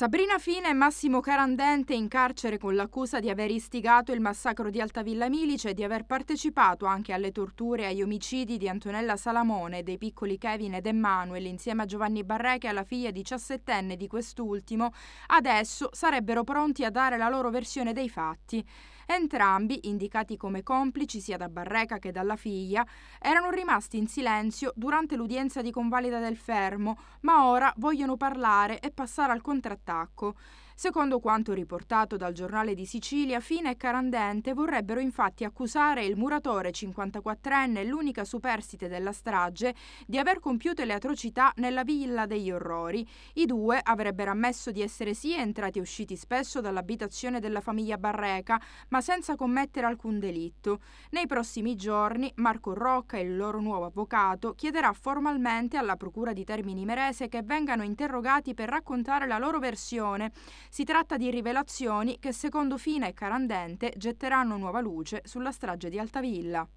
Sabrina Fine e Massimo Carandente in carcere con l'accusa di aver istigato il massacro di Altavilla Milice e di aver partecipato anche alle torture e agli omicidi di Antonella Salamone, dei piccoli Kevin ed Emanuel insieme a Giovanni Barreca e alla figlia diciassettenne di quest'ultimo, adesso sarebbero pronti a dare la loro versione dei fatti. Entrambi, indicati come complici sia da Barreca che dalla figlia, erano rimasti in silenzio durante l'udienza di convalida del fermo, ma ora vogliono parlare e passare al contrattempo attacco Secondo quanto riportato dal giornale di Sicilia, Fine e Carandente vorrebbero infatti accusare il muratore 54enne, l'unica superstite della strage, di aver compiuto le atrocità nella Villa degli Orrori. I due avrebbero ammesso di essere sì entrati e usciti spesso dall'abitazione della famiglia Barreca, ma senza commettere alcun delitto. Nei prossimi giorni Marco Rocca, il loro nuovo avvocato, chiederà formalmente alla Procura di Termini Merese che vengano interrogati per raccontare la loro versione si tratta di rivelazioni che secondo Fina e Carandente getteranno nuova luce sulla strage di Altavilla.